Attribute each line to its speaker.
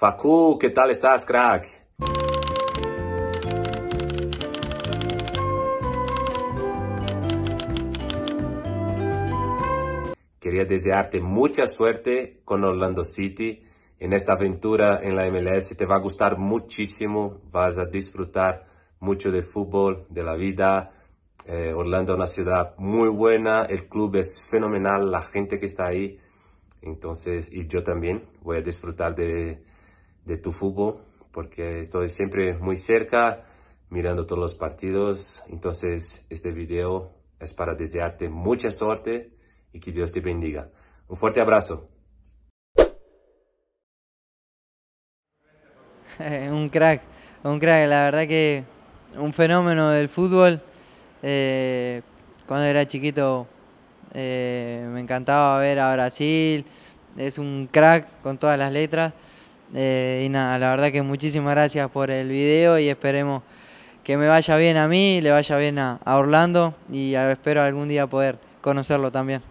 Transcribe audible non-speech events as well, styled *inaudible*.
Speaker 1: Facu, ¿qué tal estás, crack? Quería desearte mucha suerte con Orlando City en esta aventura en la MLS. Te va a gustar muchísimo, vas a disfrutar mucho del fútbol, de la vida. Eh, Orlando es una ciudad muy buena, el club es fenomenal, la gente que está ahí. Entonces, y yo también voy a disfrutar de, de tu fútbol, porque estoy siempre muy cerca mirando todos los partidos. Entonces, este video es para desearte mucha suerte y que Dios te bendiga. Un fuerte abrazo.
Speaker 2: *laughs* un crack, un crack, la verdad que un fenómeno del fútbol. Eh, cuando era chiquito eh, me encantaba ver a Brasil, es un crack con todas las letras. Eh, y nada, la verdad que muchísimas gracias por el video y esperemos que me vaya bien a mí, le vaya bien a, Orlando y espero algún día poder conocerlo también.